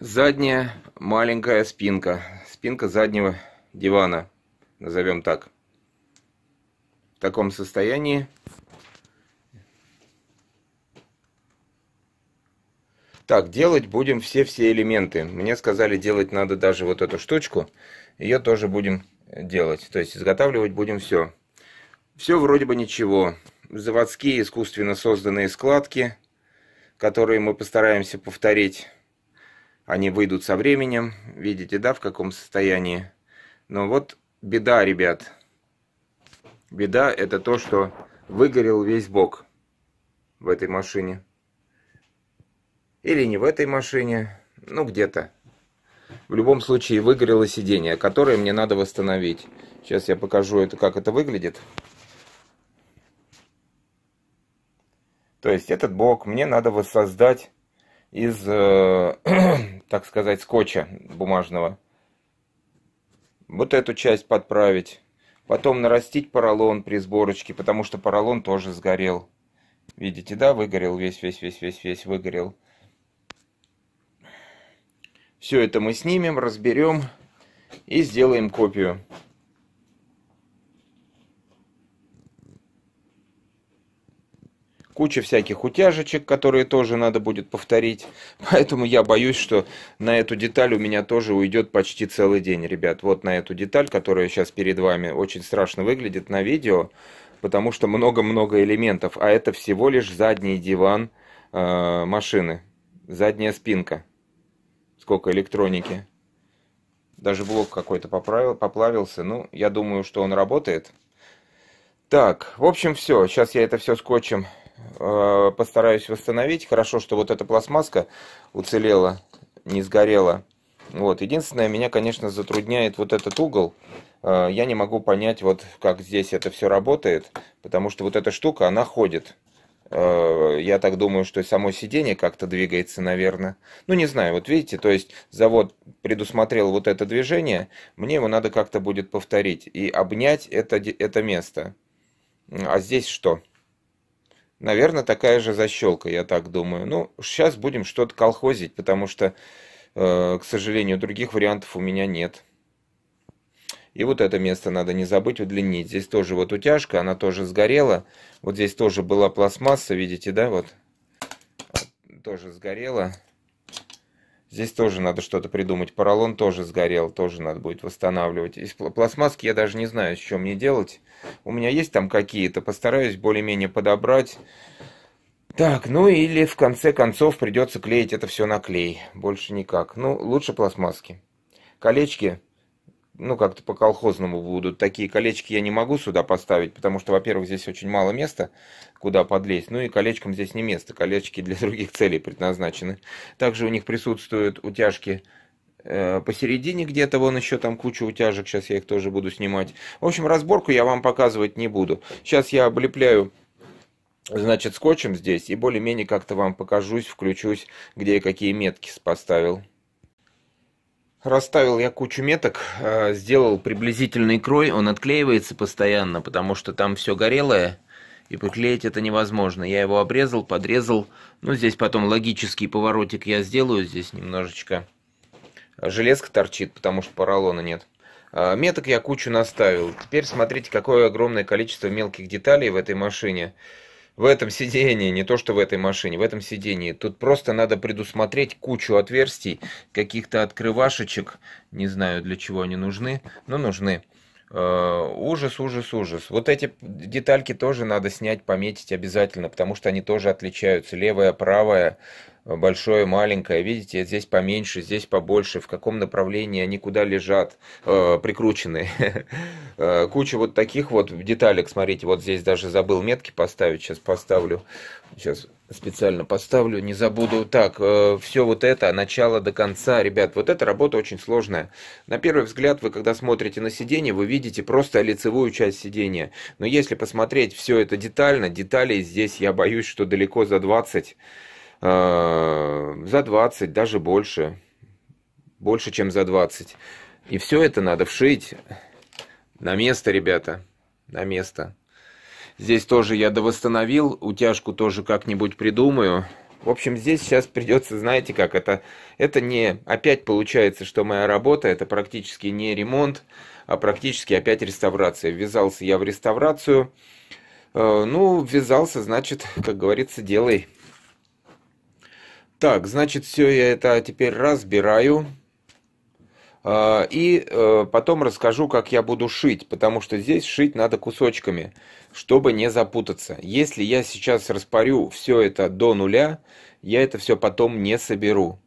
Задняя маленькая спинка. Спинка заднего дивана, назовем так. В таком состоянии. Так, делать будем все-все элементы. Мне сказали, делать надо даже вот эту штучку. Ее тоже будем делать. То есть изготавливать будем все. Все вроде бы ничего. Заводские искусственно созданные складки, которые мы постараемся повторить они выйдут со временем. Видите, да, в каком состоянии. Но вот беда, ребят. Беда это то, что выгорел весь бок в этой машине. Или не в этой машине, ну где-то. В любом случае выгорело сиденье, которое мне надо восстановить. Сейчас я покажу, это, как это выглядит. То есть этот бок мне надо воссоздать из, э, так сказать, скотча бумажного. Вот эту часть подправить. Потом нарастить поролон при сборочке, потому что поролон тоже сгорел. Видите, да, выгорел весь, весь, весь, весь, весь выгорел. Все это мы снимем, разберем и сделаем копию. куча всяких утяжечек, которые тоже надо будет повторить. Поэтому я боюсь, что на эту деталь у меня тоже уйдет почти целый день, ребят. Вот на эту деталь, которая сейчас перед вами очень страшно выглядит на видео, потому что много-много элементов, а это всего лишь задний диван э, машины, задняя спинка. Сколько электроники. Даже блок какой-то поплавился. Ну, я думаю, что он работает. Так, в общем, все. Сейчас я это все скотчем Э, постараюсь восстановить. Хорошо, что вот эта пластмасска уцелела, не сгорела. Вот. Единственное, меня, конечно, затрудняет вот этот угол. Э, я не могу понять, вот как здесь это все работает, потому что вот эта штука, она ходит. Э, я так думаю, что само сиденье как-то двигается, наверное. Ну, не знаю, вот видите, то есть завод предусмотрел вот это движение, мне его надо как-то будет повторить и обнять это, это место. А здесь что? Наверное, такая же защелка, я так думаю. Ну, сейчас будем что-то колхозить, потому что, э, к сожалению, других вариантов у меня нет. И вот это место надо не забыть удлинить. Здесь тоже вот утяжка, она тоже сгорела. Вот здесь тоже была пластмасса, видите, да, вот. Тоже сгорела. Здесь тоже надо что-то придумать. Поролон тоже сгорел, тоже надо будет восстанавливать. Из пластмасски я даже не знаю, с чем мне делать. У меня есть там какие-то, постараюсь более-менее подобрать. Так, ну или в конце концов придется клеить это все на клей. Больше никак. Ну, лучше пластмасски. Колечки ну, как-то по-колхозному будут. Такие колечки я не могу сюда поставить, потому что, во-первых, здесь очень мало места, куда подлезть. Ну и колечкам здесь не место. Колечки для других целей предназначены. Также у них присутствуют утяжки э, посередине где-то вон еще там куча утяжек, сейчас я их тоже буду снимать. В общем, разборку я вам показывать не буду. Сейчас я облепляю значит скотчем здесь и более-менее как-то вам покажусь, включусь, где я какие метки поставил. Расставил я кучу меток, э, сделал приблизительный крой, он отклеивается постоянно, потому что там все горелое, и приклеить это невозможно. Я его обрезал, подрезал, ну здесь потом логический поворотик я сделаю, здесь немножечко железка торчит, потому что поролона нет. Э, меток я кучу наставил. Теперь смотрите, какое огромное количество мелких деталей в этой машине в этом сидении, не то что в этой машине, в этом сидении. Тут просто надо предусмотреть кучу отверстий, каких-то открывашечек, не знаю для чего они нужны, но нужны. Э, ужас, ужас, ужас. Вот эти детальки тоже надо снять, пометить обязательно, потому что они тоже отличаются. Левая, правая, большое, маленькое, видите, здесь поменьше, здесь побольше, в каком направлении они куда лежат, э, прикручены. Э, куча вот таких вот деталек, смотрите, вот здесь даже забыл метки поставить, сейчас поставлю, сейчас специально поставлю, не забуду. Так, э, все вот это, начало до конца, ребят, вот эта работа очень сложная. На первый взгляд, вы когда смотрите на сиденье, вы видите просто лицевую часть сидения. Но если посмотреть все это детально, деталей здесь я боюсь, что далеко за 20 Э, за 20, даже больше, больше, чем за 20. И все это надо вшить на место, ребята, на место. Здесь тоже я довосстановил, утяжку тоже как-нибудь придумаю. В общем, здесь сейчас придется, знаете как, это, это не, опять получается, что моя работа, это практически не ремонт, а практически опять реставрация. Ввязался я в реставрацию, э, ну, ввязался, значит, как говорится, делай. Так, значит, все я это теперь разбираю. А, и э, потом расскажу, как я буду шить, потому что здесь шить надо кусочками, чтобы не запутаться. Если я сейчас распарю все это до нуля, я это все потом не соберу.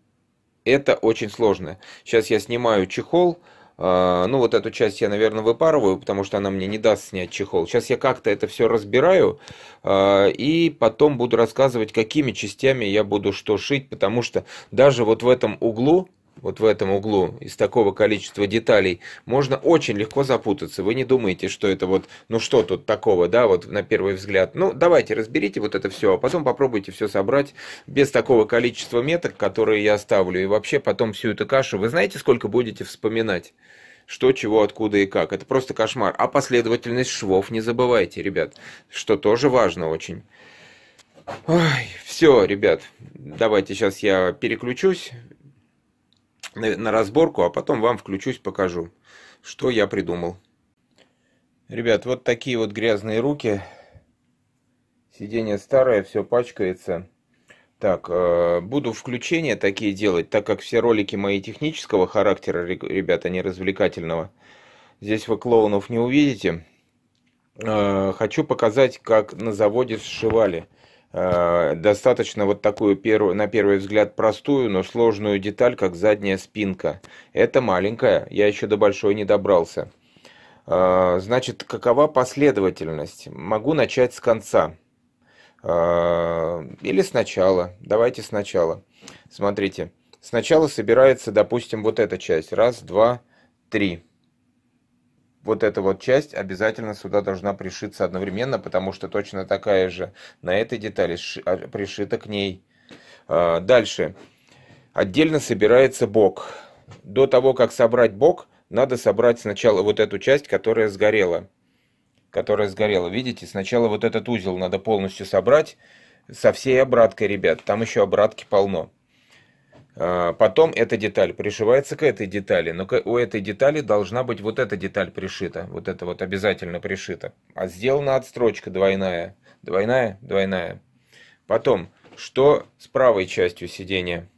Это очень сложно. Сейчас я снимаю чехол, а, ну, вот эту часть я, наверное, выпарываю, потому что она мне не даст снять чехол. Сейчас я как-то это все разбираю, а, и потом буду рассказывать, какими частями я буду что шить, потому что даже вот в этом углу, вот в этом углу, из такого количества деталей, можно очень легко запутаться. Вы не думаете, что это вот, ну что тут такого, да, вот на первый взгляд. Ну, давайте разберите вот это все, а потом попробуйте все собрать без такого количества меток, которые я ставлю, И вообще потом всю эту кашу, вы знаете, сколько будете вспоминать? что, чего, откуда и как. Это просто кошмар. А последовательность швов не забывайте, ребят, что тоже важно очень. Ой, все, ребят, давайте сейчас я переключусь на, на разборку, а потом вам включусь, покажу, что я придумал. Ребят, вот такие вот грязные руки. Сиденье старое, все пачкается. Так, э, буду включения такие делать, так как все ролики мои технического характера, ребята, не развлекательного. Здесь вы клоунов не увидите. Э, хочу показать, как на заводе сшивали. Э, достаточно вот такую первую, на первый взгляд простую, но сложную деталь, как задняя спинка. Это маленькая, я еще до большой не добрался. Э, значит, какова последовательность? Могу начать с конца. Э, или сначала. Давайте сначала. Смотрите. Сначала собирается, допустим, вот эта часть. Раз, два, три вот эта вот часть обязательно сюда должна пришиться одновременно, потому что точно такая же на этой детали а, пришита к ней. А, дальше. Отдельно собирается бок. До того, как собрать бок, надо собрать сначала вот эту часть, которая сгорела. Которая сгорела. Видите, сначала вот этот узел надо полностью собрать со всей обраткой, ребят. Там еще обратки полно. А, потом эта деталь пришивается к этой детали, но у этой детали должна быть вот эта деталь пришита, вот это вот обязательно пришита. А сделана отстрочка двойная, двойная, двойная. Потом, что с правой частью сидения?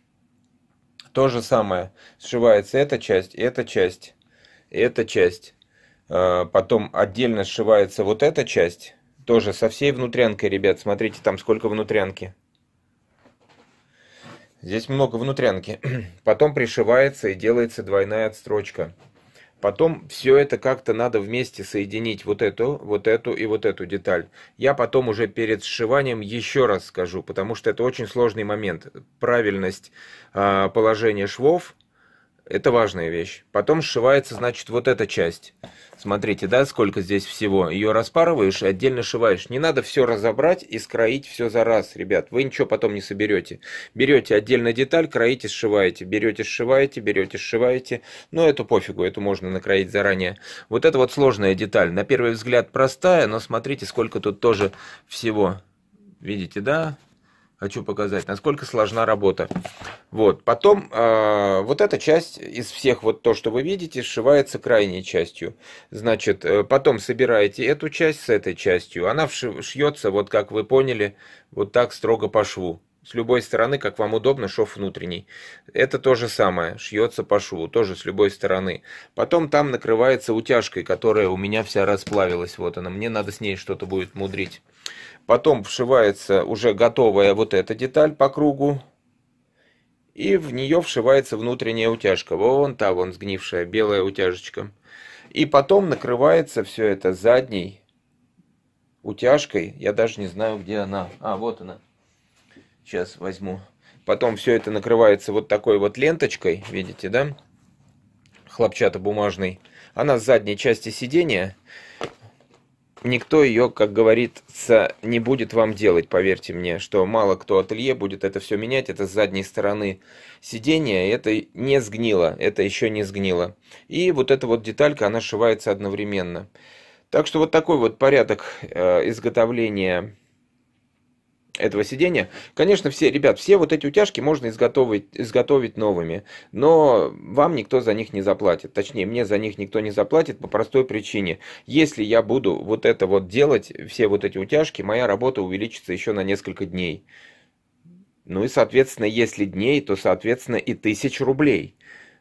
То же самое, сшивается эта часть, эта часть, эта часть. А, потом отдельно сшивается вот эта часть, тоже со всей внутрянкой, ребят, смотрите, там сколько внутрянки. Здесь много внутрянки. Потом пришивается и делается двойная отстрочка. Потом все это как-то надо вместе соединить, вот эту, вот эту и вот эту деталь. Я потом уже перед сшиванием еще раз скажу, потому что это очень сложный момент. Правильность а, положения швов, это важная вещь. Потом сшивается, значит, вот эта часть. Смотрите, да, сколько здесь всего. Ее распарываешь и отдельно сшиваешь. Не надо все разобрать и скроить все за раз, ребят. Вы ничего потом не соберете. Берете отдельно деталь, кроите, сшиваете. Берете, сшиваете, берете, сшиваете. Но ну, эту пофигу, эту можно накроить заранее. Вот это вот сложная деталь. На первый взгляд простая, но смотрите, сколько тут тоже всего. Видите, да? хочу показать, насколько сложна работа. Вот, потом э, вот эта часть из всех вот то, что вы видите, сшивается крайней частью. Значит, э, потом собираете эту часть с этой частью, она шьется, вот как вы поняли, вот так строго по шву. С любой стороны, как вам удобно, шов внутренний. Это то же самое, шьется по шву, тоже с любой стороны. Потом там накрывается утяжкой, которая у меня вся расплавилась. Вот она, мне надо с ней что-то будет мудрить. Потом вшивается уже готовая вот эта деталь по кругу. И в нее вшивается внутренняя утяжка. Вон та, вон сгнившая белая утяжечка. И потом накрывается все это задней утяжкой. Я даже не знаю, где она. А, вот она. Сейчас возьму. Потом все это накрывается вот такой вот ленточкой, видите, да? Хлопчатобумажной. Она с задней части сидения никто ее, как говорится, не будет вам делать, поверьте мне, что мало кто ателье будет это все менять, это с задней стороны сидения, это не сгнило, это еще не сгнило. И вот эта вот деталька, она сшивается одновременно. Так что вот такой вот порядок э, изготовления этого сидения. Конечно, все, ребят, все вот эти утяжки можно изготовить, изготовить новыми, но вам никто за них не заплатит. Точнее, мне за них никто не заплатит по простой причине. Если я буду вот это вот делать, все вот эти утяжки, моя работа увеличится еще на несколько дней. Ну и, соответственно, если дней, то, соответственно, и тысяч рублей.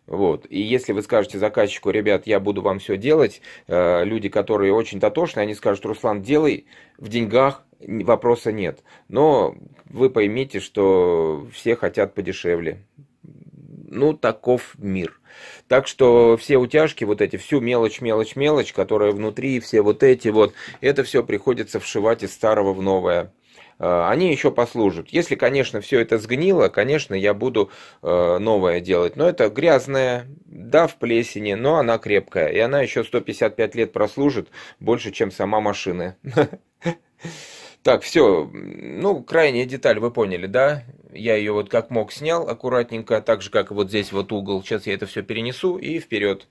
Вот. И если вы скажете заказчику, ребят, я буду вам все делать, э, люди, которые очень дотошны, они скажут, Руслан, делай в деньгах вопроса нет. Но вы поймите, что все хотят подешевле. Ну, таков мир. Так что все утяжки, вот эти, всю мелочь, мелочь, мелочь, которая внутри, все вот эти вот, это все приходится вшивать из старого в новое а, они еще послужат. Если, конечно, все это сгнило, конечно, я буду а, новое делать. Но это грязная, да, в плесени, но она крепкая. И она еще 155 лет прослужит больше, чем сама машина. Так, все. Ну, крайняя деталь, вы поняли, да? Я ее вот как мог снял аккуратненько, так же, как вот здесь вот угол. Сейчас я это все перенесу и вперед.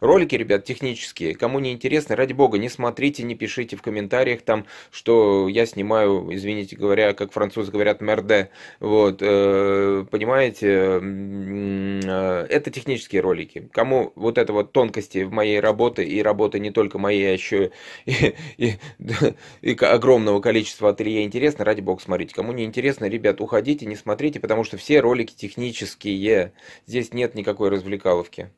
Ролики, ребят, технические. Кому не интересно, ради бога, не смотрите, не пишите в комментариях там, что я снимаю, извините говоря, как французы говорят, мерде. Вот, э, понимаете, э, это технические ролики. Кому вот это вот тонкости в моей работе и работы не только моей, а еще и, и, и огромного количества ателье интересно, ради бога, смотрите. Кому не интересно, ребят, уходите, не смотрите, потому что все ролики технические. Здесь нет никакой развлекаловки.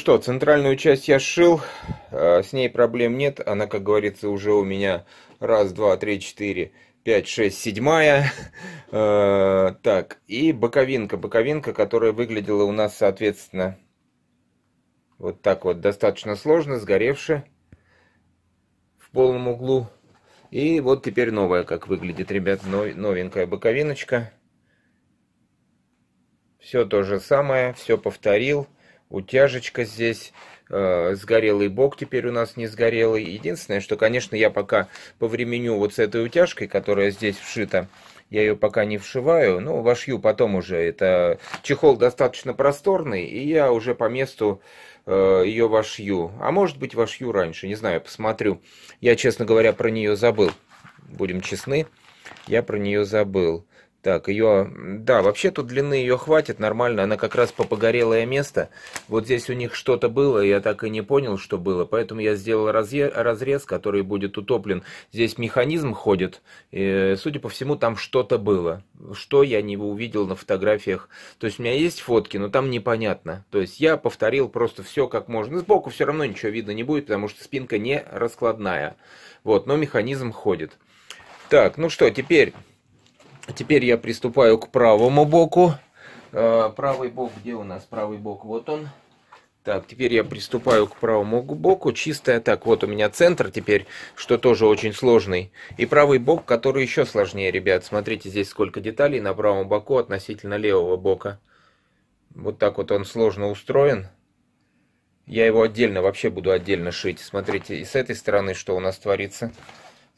что, центральную часть я сшил, а, с ней проблем нет, она, как говорится, уже у меня раз, два, три, четыре, пять, шесть, седьмая, а, так, и боковинка. Боковинка, которая выглядела у нас, соответственно, вот так вот, достаточно сложно, сгоревшая в полном углу. И вот теперь новая, как выглядит, ребят, новенькая боковиночка. Все то же самое, все повторил утяжечка здесь, э, сгорелый бок теперь у нас не сгорелый. Единственное, что, конечно, я пока по времени вот с этой утяжкой, которая здесь вшита, я ее пока не вшиваю, но вошью потом уже. Это чехол достаточно просторный, и я уже по месту э, ее вошью. А может быть вошью раньше, не знаю, посмотрю. Я, честно говоря, про нее забыл. Будем честны, я про нее забыл. Так, ее, да, вообще тут длины ее хватит нормально, она как раз по погорелое место. Вот здесь у них что-то было, я так и не понял, что было, поэтому я сделал разрез, который будет утоплен. Здесь механизм ходит, и, э, судя по всему, там что-то было, что я не увидел на фотографиях. То есть у меня есть фотки, но там непонятно. То есть я повторил просто все как можно. Ну, сбоку все равно ничего видно не будет, потому что спинка не раскладная. Вот, но механизм ходит. Так, ну что, теперь а теперь я приступаю к правому боку. Э, правый бок, где у нас правый бок? Вот он. Так, теперь я приступаю к правому боку. Чистая так, вот у меня центр теперь, что тоже очень сложный. И правый бок, который еще сложнее, ребят. Смотрите, здесь сколько деталей на правом боку относительно левого бока. Вот так вот он сложно устроен. Я его отдельно, вообще буду отдельно шить. Смотрите, и с этой стороны что у нас творится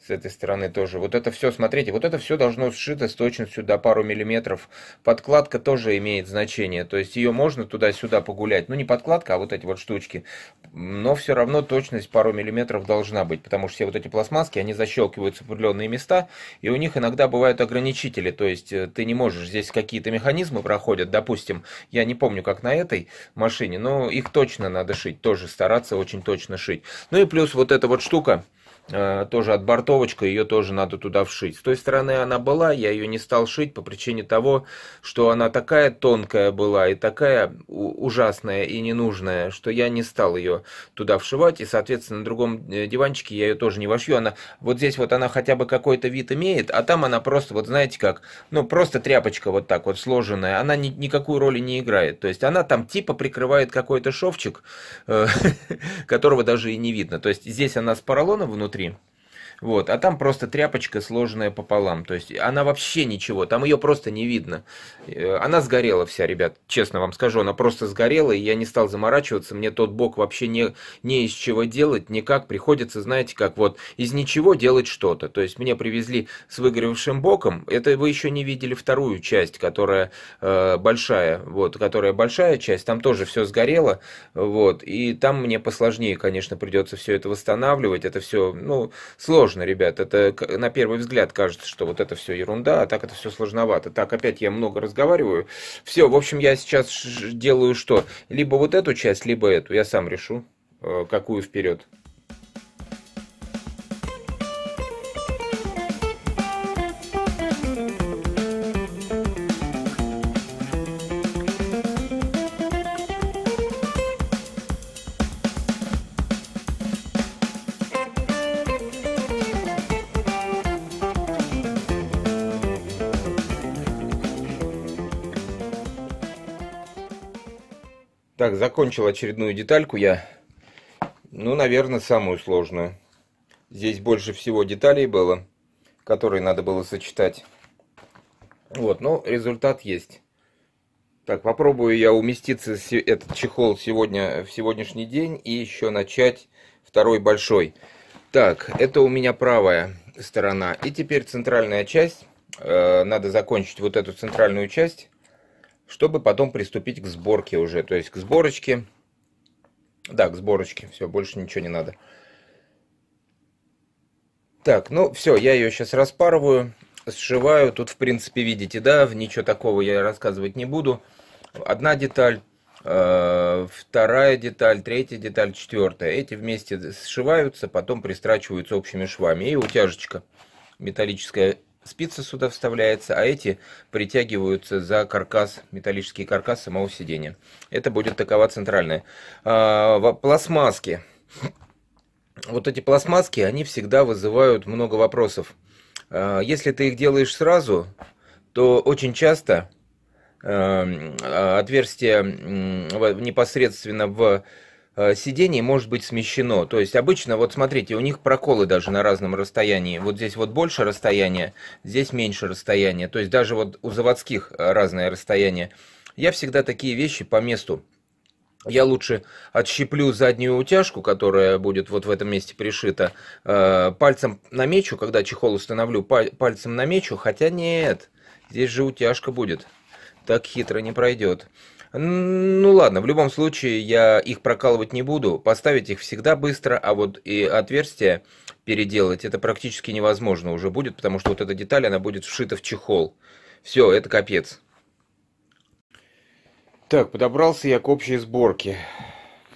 с этой стороны тоже. Вот это все, смотрите, вот это все должно сшито с точностью до пару миллиметров. Подкладка тоже имеет значение, то есть ее можно туда-сюда погулять. Ну, не подкладка, а вот эти вот штучки. Но все равно точность пару миллиметров должна быть, потому что все вот эти пластмасски, они защелкиваются в определенные места, и у них иногда бывают ограничители, то есть э, ты не можешь, здесь какие-то механизмы проходят, допустим, я не помню, как на этой машине, но их точно надо шить, тоже стараться очень точно шить. Ну и плюс вот эта вот штука, Э, тоже отбортовочка, ее тоже надо туда вшить. С той стороны она была, я ее не стал шить по причине того, что она такая тонкая была и такая ужасная и ненужная, что я не стал ее туда вшивать, и, соответственно, на другом э, диванчике я ее тоже не вошью. Она, вот здесь вот она хотя бы какой-то вид имеет, а там она просто, вот знаете как, ну просто тряпочка вот так вот сложенная, она ни, никакую роли не играет. То есть она там типа прикрывает какой-то шовчик, э, которого даже и не видно. То есть здесь она с поролоном внутри, внутри. Вот, а там просто тряпочка, сложенная пополам. То есть она вообще ничего, там ее просто не видно. Э, она сгорела вся, ребят, честно вам скажу, она просто сгорела, и я не стал заморачиваться. Мне тот бок вообще не, не из чего делать, никак. Приходится, знаете, как вот из ничего делать что-то. То есть мне привезли с выгоревшим боком. Это вы еще не видели вторую часть, которая э, большая. Вот, которая большая часть, там тоже все сгорело. Вот, и там мне посложнее, конечно, придется все это восстанавливать. Это все, ну, сложно сложно, ребят. Это на первый взгляд кажется, что вот это все ерунда, а так это все сложновато. Так, опять я много разговариваю. Все, в общем, я сейчас делаю что? Либо вот эту часть, либо эту. Я сам решу, э, какую вперед. закончил очередную детальку я. Ну, наверное, самую сложную. Здесь больше всего деталей было, которые надо было сочетать. Вот, но ну, результат есть. Так, попробую я уместиться этот чехол сегодня, в сегодняшний день и еще начать второй большой. Так, это у меня правая сторона. И теперь центральная часть. Э, надо закончить вот эту центральную часть чтобы потом приступить к сборке уже, то есть к сборочке. Да, к сборочке, все, больше ничего не надо. Так, ну все, я ее сейчас распарываю, сшиваю. Тут, в принципе, видите, да, ничего такого я рассказывать не буду. Одна деталь, э, вторая деталь, третья деталь, четвертая. Эти вместе сшиваются, потом пристрачиваются общими швами. И утяжечка металлическая Спицы сюда вставляются, а эти притягиваются за каркас, металлический каркас самого сидения. Это будет такова центральная. А, пластмасски. Вот эти пластмасски, они всегда вызывают много вопросов. А, если ты их делаешь сразу, то очень часто эм, а, отверстие непосредственно в Э, сидений может быть смещено. То есть обычно, вот смотрите, у них проколы даже на разном расстоянии. Вот здесь вот больше расстояние, здесь меньше расстояние. То есть даже вот у заводских э, разное расстояние. Я всегда такие вещи по месту я лучше отщеплю заднюю утяжку, которая будет вот в этом месте пришита, э, пальцем намечу, когда чехол установлю, пальцем намечу, хотя нет, здесь же утяжка будет, так хитро не пройдет. Ну ладно, в любом случае я их прокалывать не буду. Поставить их всегда быстро, а вот и отверстие переделать это практически невозможно уже будет, потому что вот эта деталь, она будет вшита в чехол. Все, это капец. Так, подобрался я к общей сборке.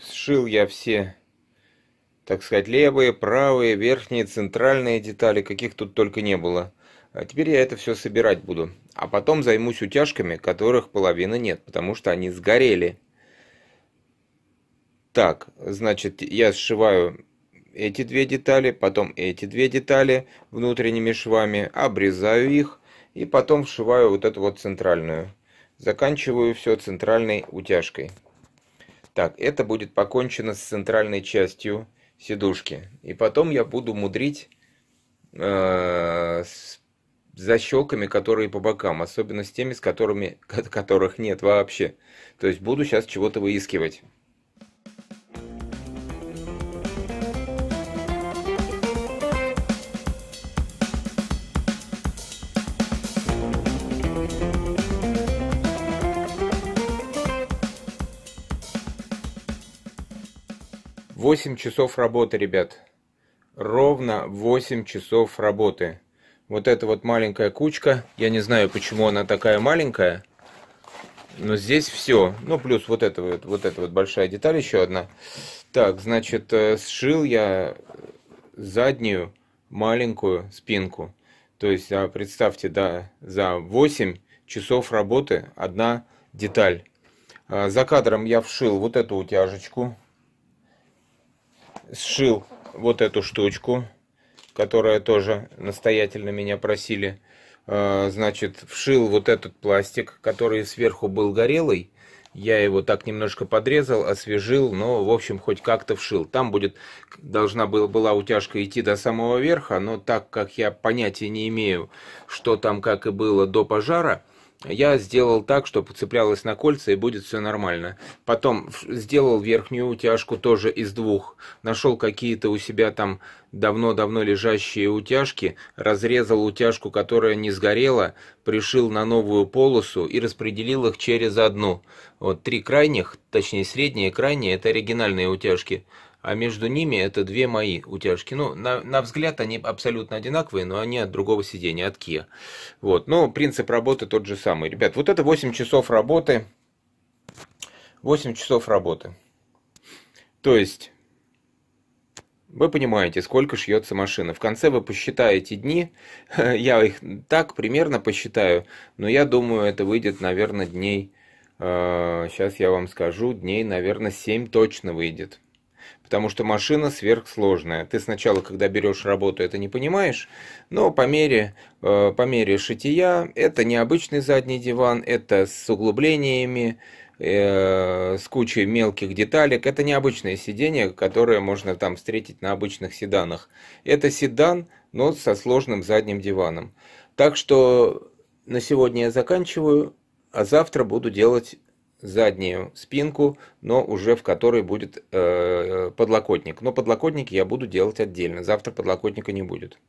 Сшил я все, так сказать, левые, правые, верхние, центральные детали, каких тут только не было. А теперь я это все собирать буду. А потом займусь утяжками, которых половины нет, потому что они сгорели. Так, значит, я сшиваю эти две детали, потом эти две детали внутренними швами, обрезаю их и потом вшиваю вот эту вот центральную. Заканчиваю все центральной утяжкой. Так, это будет покончено с центральной частью сидушки. И потом я буду мудрить э, с защелками, которые по бокам, особенно с теми, с которыми, которых нет вообще. То есть буду сейчас чего-то выискивать. Восемь часов работы, ребят. Ровно восемь часов работы вот эта вот маленькая кучка. Я не знаю, почему она такая маленькая. Но здесь все. Ну, плюс вот эта вот, вот эта вот большая деталь еще одна. Так, значит, э, сшил я заднюю маленькую спинку. То есть, а, представьте, да, за 8 часов работы одна деталь. А, за кадром я вшил вот эту утяжечку. Сшил вот эту штучку которая тоже настоятельно меня просили, э, значит, вшил вот этот пластик, который сверху был горелый. Я его так немножко подрезал, освежил, но, в общем, хоть как-то вшил. Там будет, должна была, была утяжка идти до самого верха, но так как я понятия не имею, что там как и было до пожара, я сделал так, чтобы цеплялось на кольца и будет все нормально. Потом сделал верхнюю утяжку тоже из двух. Нашел какие-то у себя там давно-давно лежащие утяжки, разрезал утяжку, которая не сгорела, пришил на новую полосу и распределил их через одну. Вот три крайних, точнее средние и крайние, это оригинальные утяжки а между ними это две мои утяжки. Ну, на, на взгляд они абсолютно одинаковые, но они от другого сидения, от Kia. Вот, но принцип работы тот же самый. Ребят, вот это 8 часов работы. 8 часов работы. То есть, вы понимаете, сколько шьется машина. В конце вы посчитаете дни. Я их так примерно посчитаю, но я думаю, это выйдет, наверное, дней... Э, сейчас я вам скажу, дней, наверное, 7 точно выйдет потому что машина сверхсложная. Ты сначала, когда берешь работу, это не понимаешь, но по мере, э, по мере шитья, это необычный задний диван, это с углублениями, э, с кучей мелких деталек. Это необычное сиденье, которое можно там встретить на обычных седанах. Это седан, но со сложным задним диваном. Так что на сегодня я заканчиваю, а завтра буду делать заднюю спинку, но уже в которой будет э, э подлокотник. Но подлокотник я буду делать отдельно. Завтра подлокотника не будет.